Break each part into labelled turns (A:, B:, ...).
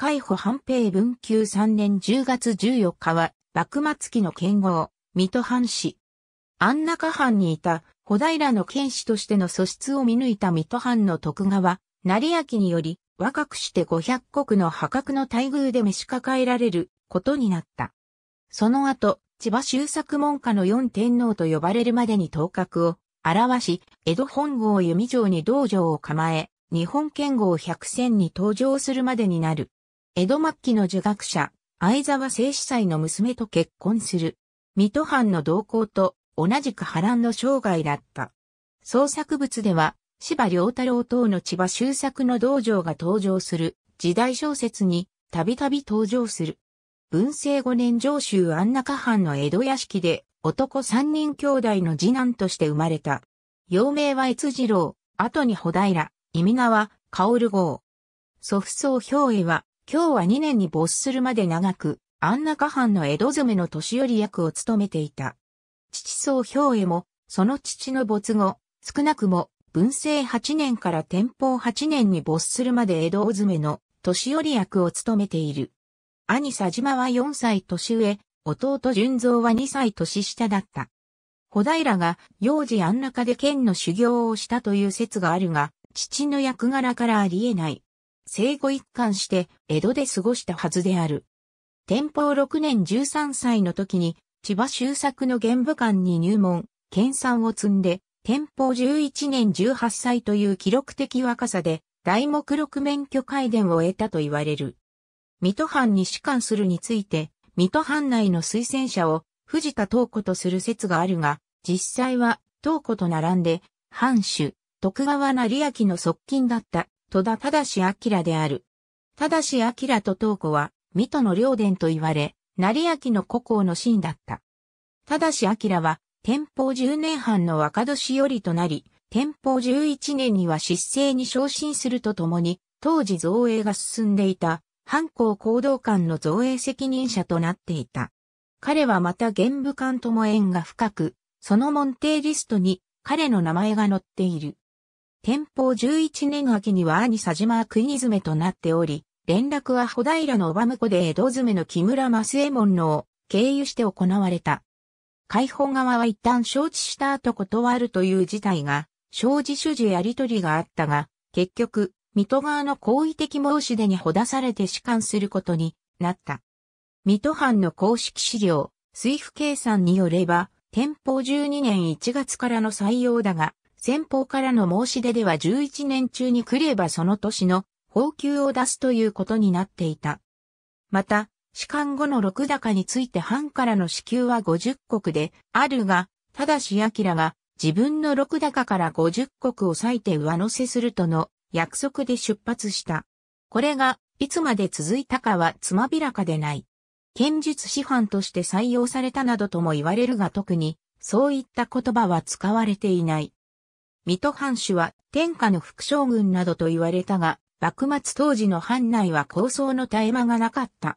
A: 海保半平文久3年10月14日は、幕末期の剣豪、水戸藩士。安中藩にいた、小平の剣士としての素質を見抜いた水戸藩の徳川、成明により、若くして500国の破格の待遇で召し抱えられることになった。その後、千葉修作門下の四天皇と呼ばれるまでに頭角を表し、江戸本郷弓城に道場を構え、日本剣豪百戦に登場するまでになる。江戸末期の儒学者、相沢正司祭の娘と結婚する。水戸藩の同行と同じく波乱の生涯だった。創作物では、芝良太郎等の千葉修作の道場が登場する時代小説にたびたび登場する。文政5年上州安中藩の江戸屋敷で男三人兄弟の次男として生まれた。幼名は越次郎、後に穂平、意味名は薫号。祖父総兵衛は今日は2年に没するまで長く、安中藩の江戸詰めの年寄り役を務めていた。父宗兵衛も、その父の没後、少なくも、文政8年から天保8年に没するまで江戸詰めの年寄り役を務めている。兄佐島は4歳年上、弟純三は2歳年下だった。小平が幼児安中で剣の修行をしたという説があるが、父の役柄からあり得ない。生後一貫して江戸で過ごしたはずである。天保6年13歳の時に千葉修作の玄武館に入門、研鑽を積んで、天保11年18歳という記録的若さで、大目録免許改伝を得たと言われる。水戸藩に主官するについて、水戸藩内の推薦者を藤田東子とする説があるが、実際は東子と並んで、藩主、徳川成明の側近だった戸田正明である。正明と東子は、水戸の両殿と言われ、成明の故郷のシだった。正明は、天保十年半の若年寄りとなり、天保十一年には失政に昇進するとともに、当時造営が進んでいた、藩校行動官の造営責任者となっていた。彼はまた玄武官とも縁が深く、その門弟リストに彼の名前が載っている。天保11年秋には兄佐島国詰となっており、連絡は小平の上婿で江戸詰の木村増右衛門のを経由して行われた。解放側は一旦承知した後断るという事態が、承知主事やりとりがあったが、結局、水戸側の好意的申し出にほだされて士官することになった。水戸藩の公式資料、水府計算によれば、天保12年1月からの採用だが、先方からの申し出では11年中に来ればその年の報給を出すということになっていた。また、士官後の六高について藩からの支給は50国であるが、ただし明が自分の6高から50国を割いて上乗せするとの約束で出発した。これがいつまで続いたかはつまびらかでない。剣術師範として採用されたなどとも言われるが特にそういった言葉は使われていない。水戸藩主は天下の副将軍などと言われたが、幕末当時の藩内は構想の絶え間がなかった。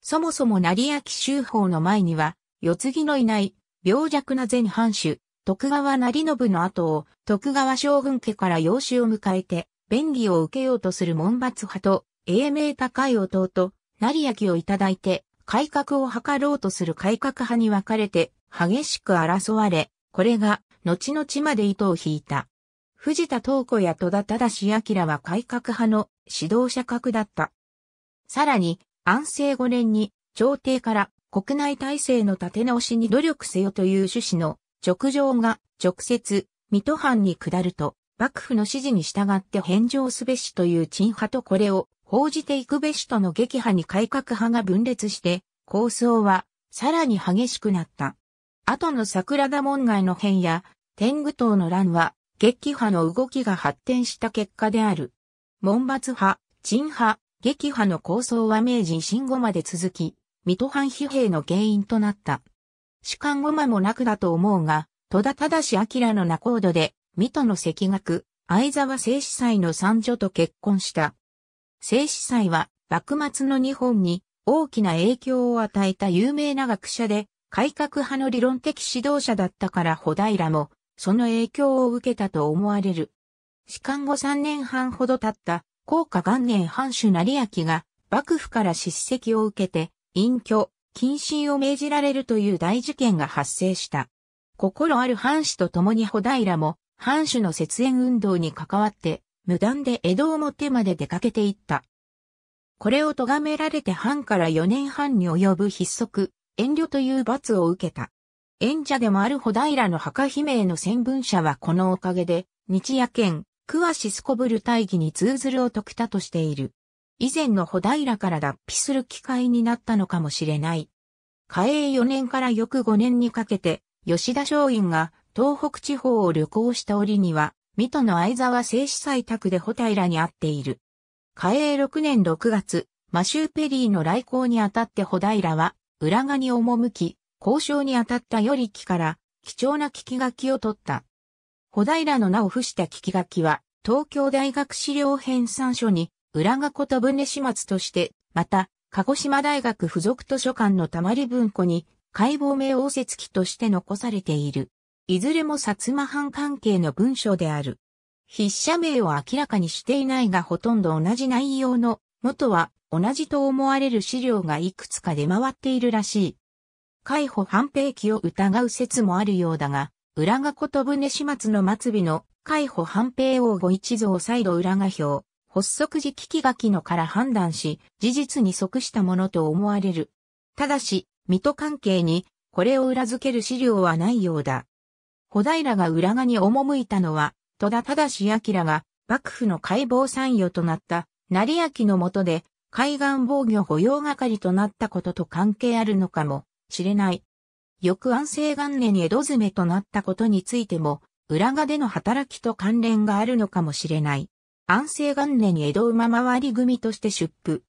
A: そもそも成明修法の前には、世継ぎのいない、病弱な前藩主、徳川成信の後を、徳川将軍家から養子を迎えて、便宜を受けようとする門罰派と、英明高い弟、成明をいただいて、改革を図ろうとする改革派に分かれて、激しく争われ、これが後々まで糸を引いた。藤田東子や戸田正明は改革派の指導者格だった。さらに、安政5年に、朝廷から国内体制の立て直しに努力せよという趣旨の直上が直接、水戸藩に下ると、幕府の指示に従って返上すべしという陳派とこれを報じていくべしとの撃破に改革派が分裂して、構想はさらに激しくなった。後の桜田門外の変や天狗党の乱は激派の動きが発展した結果である。門閥派、陳派、激派の構想は明治新後まで続き、水戸藩疲弊の原因となった。主観後間もなくだと思うが、戸田正明の仲人で、水戸の赤学、相沢聖司祭の三女と結婚した。聖司祭は、幕末の日本に大きな影響を与えた有名な学者で、改革派の理論的指導者だったから穂平も、その影響を受けたと思われる。士官後3年半ほど経った、高下元年藩主成明が、幕府から叱責を受けて、隠居、謹慎を命じられるという大事件が発生した。心ある藩主と共に穂平も、藩主の節縁運動に関わって、無断で江戸表まで出かけていった。これを咎められて藩から4年半に及ぶ筆則、遠慮という罰を受けた。演者でもある穂平の墓姫への先文者はこのおかげで、日夜県、ワシスコブル大義に通ずるを得たとしている。以前の穂平から脱皮する機会になったのかもしれない。嘉永4年から翌5年にかけて、吉田松陰が東北地方を旅行した折には、水戸の相沢製司採択で穂平に会っている。嘉永6年6月、マシューペリーの来航にあたって穂平は、浦賀に赴き、交渉に当たった頼木から貴重な聞き書きを取った。小平の名を付した聞き書きは、東京大学資料編纂書に、浦賀こと文礼始末として、また、鹿児島大学附属図書館のたまり文庫に、解剖名応接記として残されている。いずれも薩摩藩関係の文章である。筆者名を明らかにしていないがほとんど同じ内容の、元は同じと思われる資料がいくつか出回っているらしい。海保反兵器を疑う説もあるようだが、浦賀ことぶ始末の末尾の海保反平王御一蔵再度浦賀表、発足時危機がきのから判断し、事実に即したものと思われる。ただし、水戸関係に、これを裏付ける資料はないようだ。小平が浦賀に赴いたのは、戸田正明が幕府の解剖参与となった、成明のもとで、海岸防御保養係となったことと関係あるのかもしれない。翌安政元年に江戸詰めとなったことについても、裏賀での働きと関連があるのかもしれない。安政元年に江戸馬回り組として出府。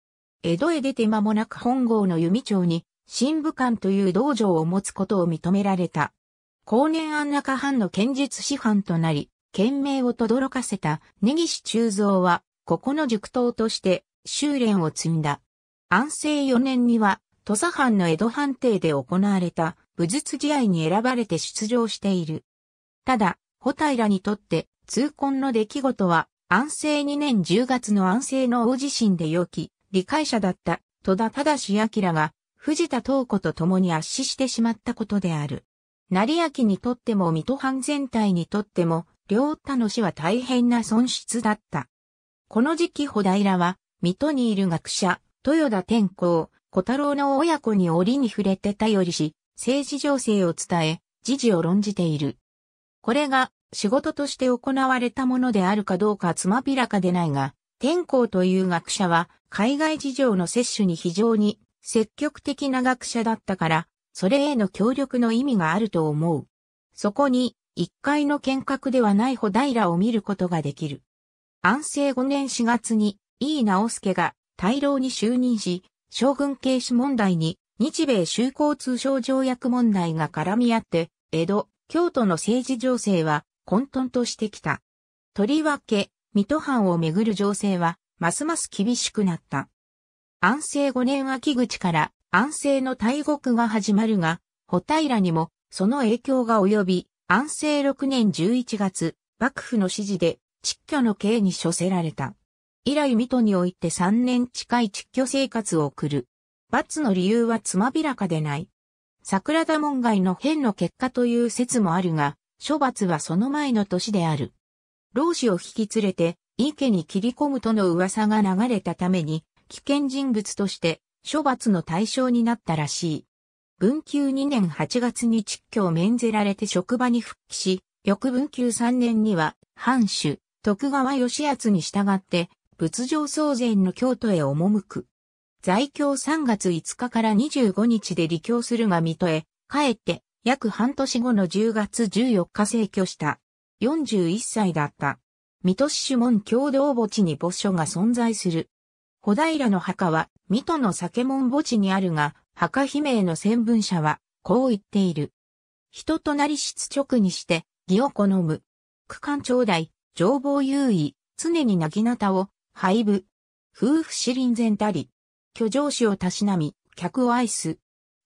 A: 江戸へ出て間もなく本郷の弓町に、新武官という道場を持つことを認められた。後年安中藩の剣術師範となり、県名を轟かせた根岸中蔵は、ここの塾頭として、修練を積んだ。安政4年には、土佐藩の江戸藩邸で行われた武術試合に選ばれて出場している。ただ、ホタイラにとって痛恨の出来事は安政2年10月の安政の大地震で良き理解者だった戸田正明が藤田東子と共に圧死してしまったことである。成明にとっても水戸藩全体にとっても両他の死は大変な損失だった。この時期ホダイラは水戸にいる学者、豊田天功、小太郎の親子に折に触れて頼りし、政治情勢を伝え、時事を論じている。これが仕事として行われたものであるかどうかつまびらかでないが、天功という学者は海外事情の摂取に非常に積極的な学者だったから、それへの協力の意味があると思う。そこに、一階の見学ではない穂平を見ることができる。安政5年4月に、井伊直輔が大老に就任し、将軍軽視問題に日米修好通商条約問題が絡み合って、江戸、京都の政治情勢は混沌としてきた。とりわけ、水戸藩をめぐる情勢は、ますます厳しくなった。安政5年秋口から安政の大獄が始まるが、保らにもその影響が及び、安政6年11月、幕府の指示で、蟄居の刑に処せられた。以来水戸において3年近い窒居生活を送る。罰の理由はつまびらかでない。桜田門外の変の結果という説もあるが、処罰はその前の年である。老子を引き連れて、池に切り込むとの噂が流れたために、危険人物として、処罰の対象になったらしい。文久2年8月に窒居を免ぜられて職場に復帰し、翌文久3年には、藩主、徳川義厚に従って、仏上創禅の京都へ赴く。在京3月5日から25日で離京するが水戸へ、帰って、約半年後の10月14日逝去した。41歳だった。水戸市主門共同墓地に墓所が存在する。小平の墓は、水戸の酒門墓地にあるが、墓悲鳴の専文者は、こう言っている。人となり室直にして、義を好む。区間長代、情報優位、常になぎなたを、廃部。夫婦死臨前たり。居上司をたしなみ、客を愛す。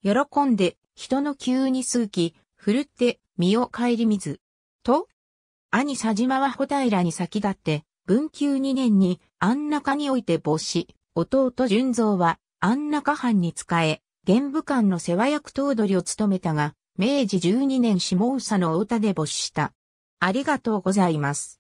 A: 喜んで、人の急に数奇、振るって、身を帰りみず。と、兄佐島は小平に先立って、文久二年に安中において没し、弟純蔵は安中藩に仕え、玄武官の世話役頭取を務めたが、明治十二年下総の太田で没した。ありがとうございます。